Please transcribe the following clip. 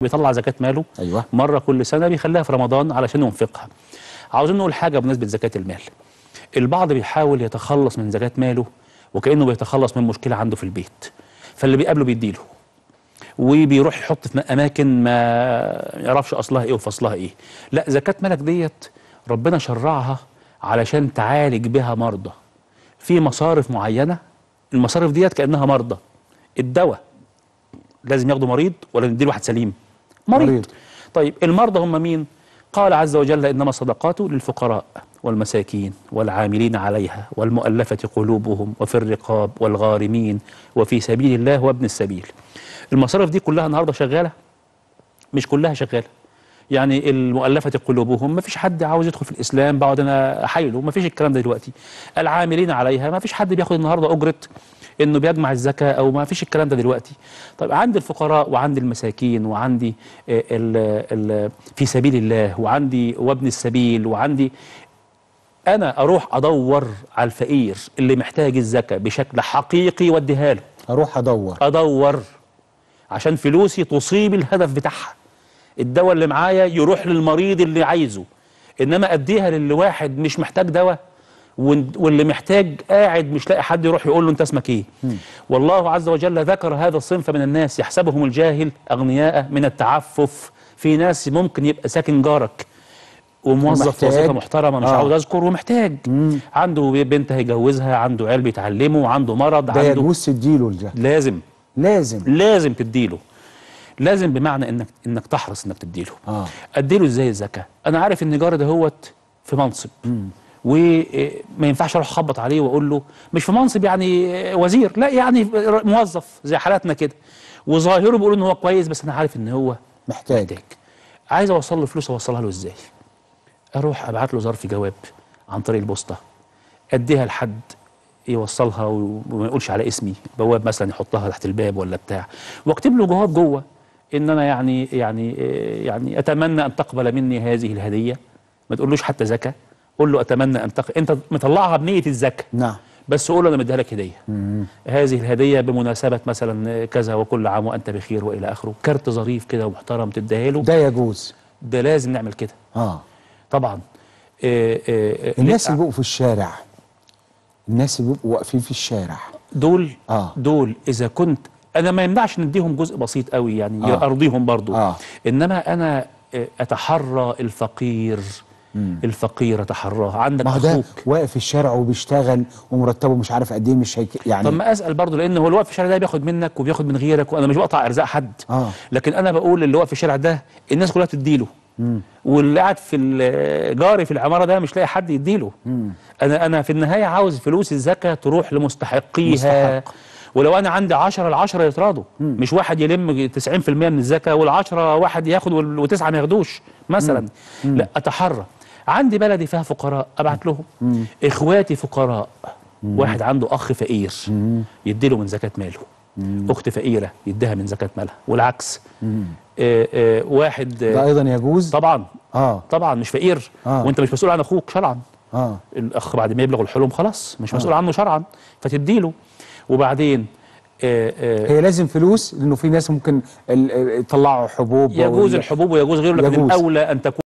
بيطلع زكاة ماله أيوة. مرة كل سنة بيخليها في رمضان علشان ينفقها عاوزين نقول حاجة بمناسبة زكاة المال البعض بيحاول يتخلص من زكاة ماله وكأنه بيتخلص من مشكلة عنده في البيت فاللي بيقابله بيديله وبيروح يحط في أماكن ما يعرفش أصلها إيه وفصلها إيه لا زكاة مالك ديت ربنا شرعها علشان تعالج بها مرضى في مصارف معينة المصارف ديت كأنها مرضى الدواء لازم ياخده مريض ولا نديله واحد سليم مريض, مريض. طيب المرضى هم مين قال عز وجل إنما الصدقات للفقراء والمساكين والعاملين عليها والمؤلفة قلوبهم وفي الرقاب والغارمين وفي سبيل الله وابن السبيل المصارف دي كلها النهاردة شغالة مش كلها شغالة يعني المؤلفة قلوبهم ما فيش حد عاوز يدخل في الإسلام بقعد أنا أحايله ما فيش الكلام ده دلوقتي العاملين عليها ما فيش حد بياخد النهاردة أجرة انه بيجمع الزكاه او ما فيش الكلام ده دلوقتي طيب عند الفقراء وعند المساكين وعندي الـ آه، الـ في سبيل الله وعندي وابن السبيل وعندي انا اروح ادور على الفقير اللي محتاج الزكاه بشكل حقيقي واديها له اروح ادور ادور عشان فلوسي تصيب الهدف بتاعها الدواء اللي معايا يروح للمريض اللي عايزه انما اديها للي واحد مش محتاج دواء واللي محتاج قاعد مش لاقي حد يروح يقول له انت اسمك ايه والله عز وجل ذكر هذا الصنف من الناس يحسبهم الجاهل اغنياء من التعفف في ناس ممكن يبقى ساكن جارك وموظف وظيفه محترمه مش آه. عاوز اذكر ومحتاج مم. عنده بنت هيجوزها عنده عيال بيتعلموا عنده مرض ده عنده يجوز تديله الجهل لازم لازم لازم تديله لازم بمعنى انك انك تحرص انك تديله آه. اديله ازاي الزكاه انا عارف ان جاري دهوت في منصب مم. وما ينفعش اروح اخبط عليه واقول له مش في منصب يعني وزير لا يعني موظف زي حالاتنا كده وظاهره بيقول ان هو كويس بس انا عارف ان هو محتاج محتاج عايز اوصل له فلوس اوصلها له ازاي اروح ابعت له ظرف جواب عن طريق البوسطه اديها لحد يوصلها وما يقولش على اسمي بواب مثلا يحطها تحت الباب ولا بتاع واكتب له جواب جوه ان انا يعني يعني يعني اتمنى ان تقبل مني هذه الهديه ما تقولوش حتى زكاه قول له اتمنى ان تق... انت مطلعها بنيه الزكاه نعم بس قول له انا مديها لك هديه مم. هذه الهديه بمناسبه مثلا كذا وكل عام وانت بخير والى اخره كارت ظريف كده ومحترم تديها له ده يجوز ده لازم نعمل كده اه طبعا إيه إيه الناس اللي آه. بيبقوا في الشارع الناس اللي بيبقوا واقفين في الشارع دول آه. دول اذا كنت انا ما يمنعش نديهم جزء بسيط قوي يعني آه. ارضيهم برضو آه. انما انا آه، اتحرى الفقير مم. الفقير تحراه عندك ما اخوك واقف في الشارع وبيشتغل ومرتبه مش عارف قد ايه مش هيك يعني طب ما اسال برضه لان هو الواقف في الشارع ده بياخد منك وبياخد من غيرك وانا مش بقطع ارزاق حد آه. لكن انا بقول اللي واقف في الشارع ده الناس كلها تديله له واللي قاعد في جاري في العماره ده مش لاقي حد يديله له انا انا في النهايه عاوز فلوس الزكاه تروح لمستحقيها مستحق. ولو انا عندي 10 ال 10 يتراضوا مش واحد يلم 90% من الزكاه وال10 واحد ياخد 9 ما ياخدوش مثلا مم. لا اتحرك عندي بلدي فيها فقراء ابعت لهم اخواتي فقراء واحد عنده اخ فقير يدي له من زكاه ماله اخت فقيره يديها من زكاه مالها والعكس آآ آآ آه، آه، واحد آه، ده ايضا يجوز طبعا اه طبعا مش فقير آه. وانت مش مسؤول عن اخوك شرعا آه. الاخ بعد ما يبلغ الحلم خلاص مش مسؤول آه. عنه شرعا فتديله وبعدين آه آه هي لازم فلوس لانه في ناس ممكن يطلعوا حبوب يجوز الحبوب ويجوز غيره لكن الاولى ان تكون